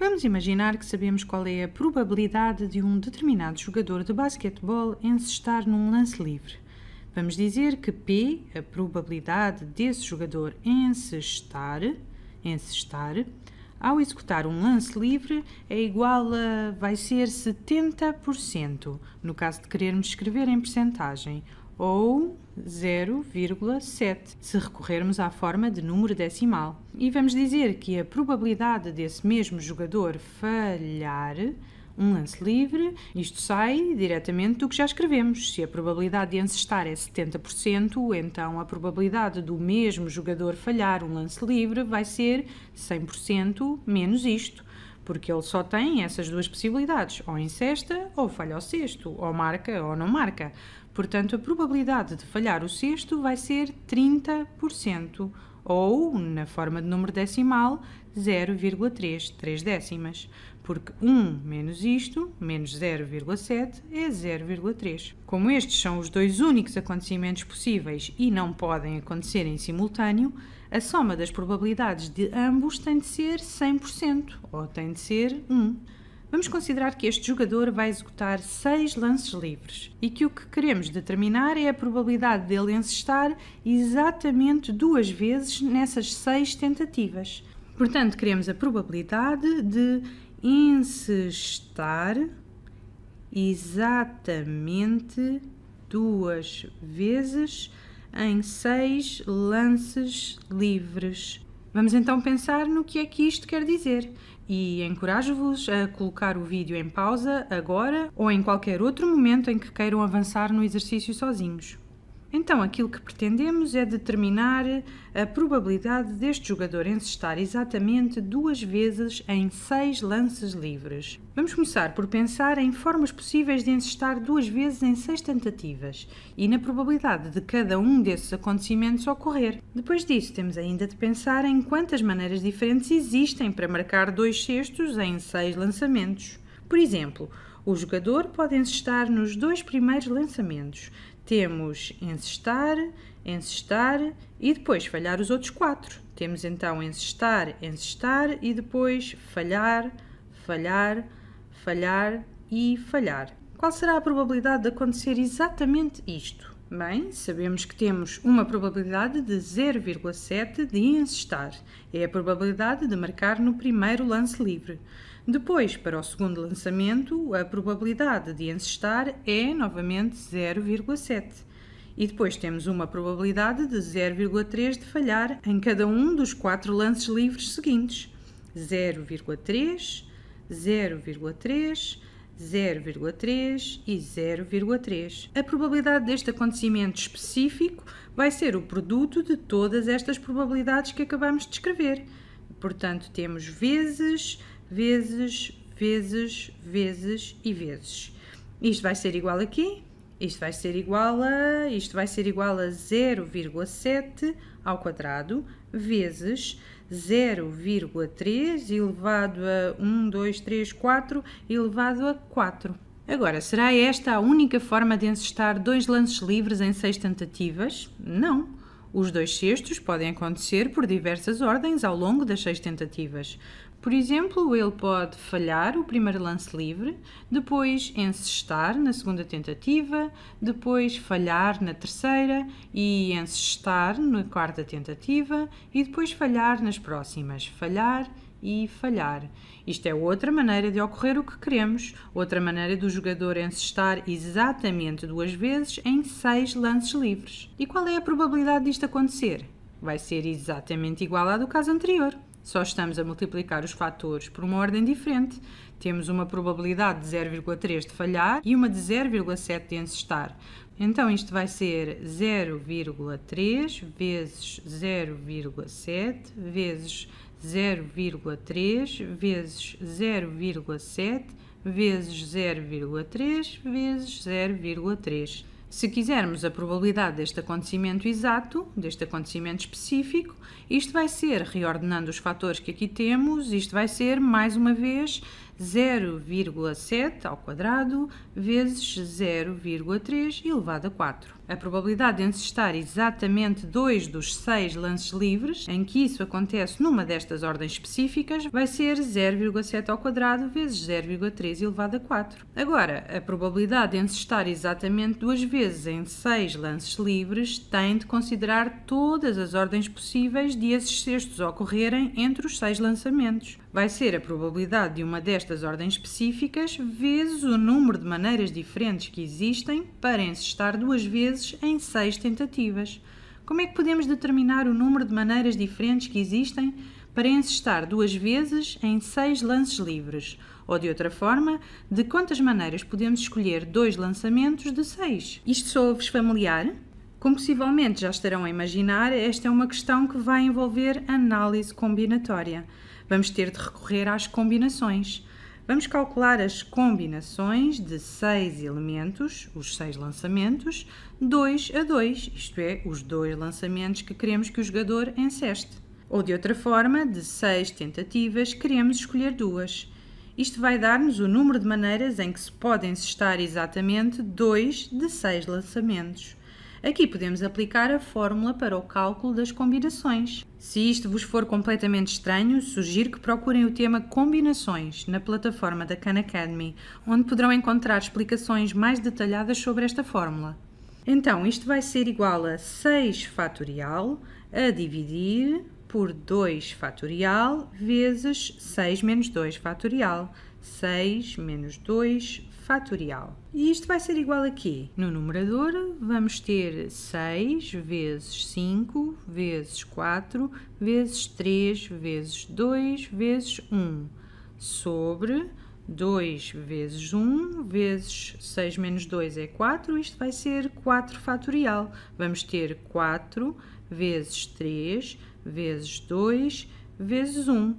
Vamos imaginar que sabemos qual é a probabilidade de um determinado jogador de basquetebol encestar num lance livre. Vamos dizer que P, a probabilidade desse jogador encestar, encestar ao executar um lance livre, é igual a vai ser 70%, no caso de querermos escrever em percentagem, ou 0,7, se recorrermos à forma de número decimal. E vamos dizer que a probabilidade desse mesmo jogador falhar um lance livre, isto sai diretamente do que já escrevemos. Se a probabilidade de encestar é 70%, então a probabilidade do mesmo jogador falhar um lance livre vai ser 100% menos isto porque ele só tem essas duas possibilidades, ou incesta ou falha o sexto, ou marca ou não marca. Portanto, a probabilidade de falhar o sexto vai ser 30%, ou, na forma de número decimal, 0,33 décimas, porque 1 menos isto, menos 0,7, é 0,3. Como estes são os dois únicos acontecimentos possíveis e não podem acontecer em simultâneo, a soma das probabilidades de ambos tem de ser 100%, ou tem de ser 1. Vamos considerar que este jogador vai executar 6 lances livres e que o que queremos determinar é a probabilidade dele encestar exatamente duas vezes nessas 6 tentativas. Portanto, queremos a probabilidade de encestar exatamente duas vezes em 6 lances livres. Vamos então pensar no que é que isto quer dizer e encorajo-vos a colocar o vídeo em pausa agora ou em qualquer outro momento em que queiram avançar no exercício sozinhos. Então, aquilo que pretendemos é determinar a probabilidade deste jogador encestar exatamente duas vezes em seis lances livres. Vamos começar por pensar em formas possíveis de encestar duas vezes em seis tentativas e na probabilidade de cada um desses acontecimentos ocorrer. Depois disso, temos ainda de pensar em quantas maneiras diferentes existem para marcar dois cestos em seis lançamentos. Por exemplo, o jogador pode encestar nos dois primeiros lançamentos. Temos encestar, encestar e depois falhar os outros quatro. Temos então encestar, encestar e depois falhar, falhar, falhar e falhar. Qual será a probabilidade de acontecer exatamente isto? Bem, sabemos que temos uma probabilidade de 0,7 de encestar. É a probabilidade de marcar no primeiro lance livre. Depois, para o segundo lançamento, a probabilidade de encestar é novamente 0,7. E depois temos uma probabilidade de 0,3 de falhar em cada um dos quatro lances livres seguintes: 0,3, 0,3, 0,3 e 0,3. A probabilidade deste acontecimento específico vai ser o produto de todas estas probabilidades que acabamos de escrever. Portanto, temos vezes vezes, vezes, vezes e vezes. Isto vai ser igual a Isto vai ser igual a, isto vai ser igual a 0,7 ao quadrado vezes 0,3 elevado a 1, 2, 3, 4 elevado a 4. Agora, será esta a única forma de encestar dois lances livres em seis tentativas? Não. Os dois cestos podem acontecer por diversas ordens ao longo das seis tentativas. Por exemplo, ele pode falhar o primeiro lance livre, depois encestar na segunda tentativa, depois falhar na terceira e encestar na quarta tentativa e depois falhar nas próximas. Falhar e falhar. Isto é outra maneira de ocorrer o que queremos, outra maneira do jogador encestar exatamente duas vezes em seis lances livres. E qual é a probabilidade disto acontecer? Vai ser exatamente igual à do caso anterior. Só estamos a multiplicar os fatores por uma ordem diferente. Temos uma probabilidade de 0,3 de falhar e uma de 0,7 de encestar. Então isto vai ser 0,3 vezes 0,7 vezes 0,3 vezes 0,7 vezes 0,3 vezes 0,3. Se quisermos a probabilidade deste acontecimento exato, deste acontecimento específico, isto vai ser, reordenando os fatores que aqui temos, isto vai ser, mais uma vez, 0,7 ao quadrado vezes 0,3 elevado a 4. A probabilidade de encestar exatamente dois dos seis lances livres em que isso acontece numa destas ordens específicas vai ser 0,7 ao quadrado vezes 0,3 elevado a 4. Agora, a probabilidade de encestar exatamente duas vezes em seis lances livres tem de considerar todas as ordens possíveis de esses cestos ocorrerem entre os seis lançamentos vai ser a probabilidade de uma destas ordens específicas vezes o número de maneiras diferentes que existem para encestar duas vezes em seis tentativas. Como é que podemos determinar o número de maneiras diferentes que existem para encestar duas vezes em seis lances livres? Ou, de outra forma, de quantas maneiras podemos escolher dois lançamentos de seis? Isto soa-vos familiar? Como possivelmente já estarão a imaginar, esta é uma questão que vai envolver análise combinatória. Vamos ter de recorrer às combinações. Vamos calcular as combinações de seis elementos, os seis lançamentos, 2 a 2, isto é, os dois lançamentos que queremos que o jogador enceste. Ou de outra forma, de seis tentativas, queremos escolher duas. Isto vai dar-nos o número de maneiras em que se podem encestar exatamente dois de seis lançamentos. Aqui podemos aplicar a fórmula para o cálculo das combinações. Se isto vos for completamente estranho, sugiro que procurem o tema Combinações na plataforma da Khan Academy, onde poderão encontrar explicações mais detalhadas sobre esta fórmula. Então, isto vai ser igual a 6 fatorial a dividir por 2 fatorial vezes 6 menos 2 fatorial. 6 menos 2 fatorial. E isto vai ser igual a quê? No numerador vamos ter 6 vezes 5 vezes 4 vezes 3 vezes 2 vezes 1 sobre 2 vezes 1 vezes 6 menos 2 é 4, isto vai ser 4 fatorial. Vamos ter 4 vezes 3 vezes 2 vezes 1.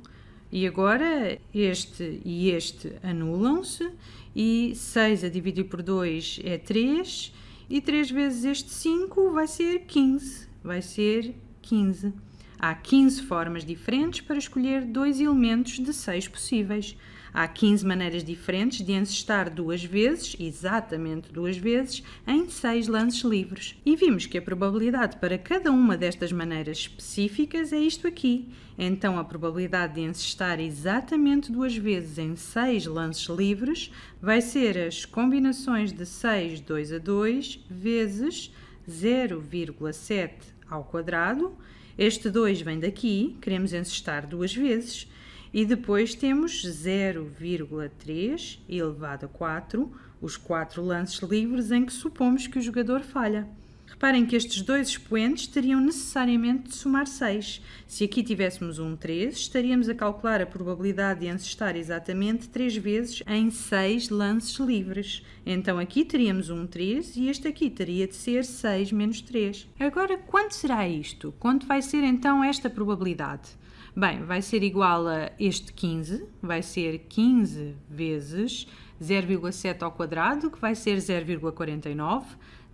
E agora este e este anulam-se, e 6 a dividir por 2 é 3, e 3 vezes este 5 vai ser 15. Vai ser 15. Há 15 formas diferentes para escolher dois elementos de 6 possíveis. Há 15 maneiras diferentes de encestar duas vezes, exatamente duas vezes, em seis lances livres. E vimos que a probabilidade para cada uma destas maneiras específicas é isto aqui. Então, a probabilidade de encestar exatamente duas vezes em seis lances livres vai ser as combinações de 6, 2 a 2, vezes 0,7 ao quadrado. Este 2 vem daqui, queremos encestar duas vezes. E depois temos 0,3 elevado a 4, os 4 lances livres em que supomos que o jogador falha. Reparem que estes dois expoentes teriam necessariamente de somar 6. Se aqui tivéssemos um 3, estaríamos a calcular a probabilidade de ancestar exatamente 3 vezes em 6 lances livres. Então aqui teríamos um 3 e este aqui teria de ser 6 menos 3. Agora, quanto será isto? Quanto vai ser então esta probabilidade? Bem, vai ser igual a este 15, vai ser 15 vezes 0,7 ao quadrado, que vai ser 0,49,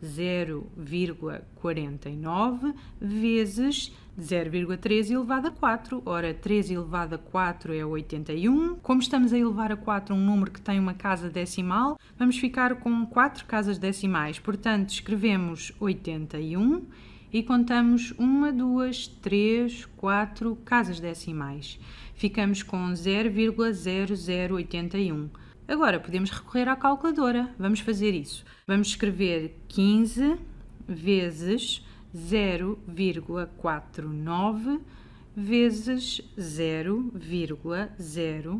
0,49 vezes 0,3 elevado a 4. Ora, 3 elevado a 4 é 81. Como estamos a elevar a 4 um número que tem uma casa decimal, vamos ficar com 4 casas decimais. Portanto, escrevemos 81 e contamos uma, duas, três, quatro casas decimais. Ficamos com 0,0081. Agora podemos recorrer à calculadora. Vamos fazer isso. Vamos escrever 15 vezes 0,49 vezes 0,0081.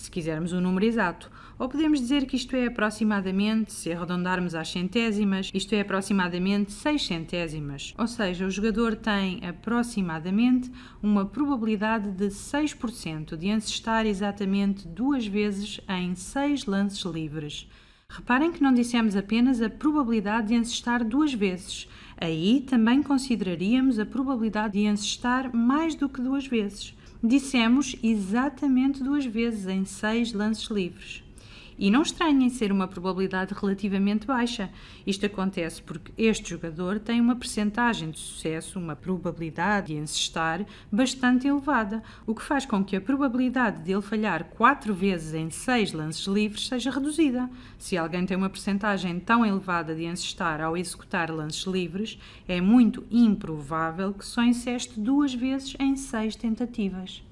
se quisermos o um número exato. Ou podemos dizer que isto é aproximadamente, se arredondarmos às centésimas, isto é aproximadamente 6 centésimas. Ou seja, o jogador tem aproximadamente uma probabilidade de 6% de encestar exatamente duas vezes em 6 lances livres. Reparem que não dissemos apenas a probabilidade de encestar duas vezes. Aí também consideraríamos a probabilidade de encestar mais do que duas vezes. Dissemos exatamente duas vezes em seis lances livres. E não estranhem ser uma probabilidade relativamente baixa. Isto acontece porque este jogador tem uma percentagem de sucesso, uma probabilidade de encestar bastante elevada, o que faz com que a probabilidade de ele falhar 4 vezes em 6 lances livres seja reduzida. Se alguém tem uma percentagem tão elevada de encestar ao executar lances livres, é muito improvável que só enceste duas vezes em 6 tentativas.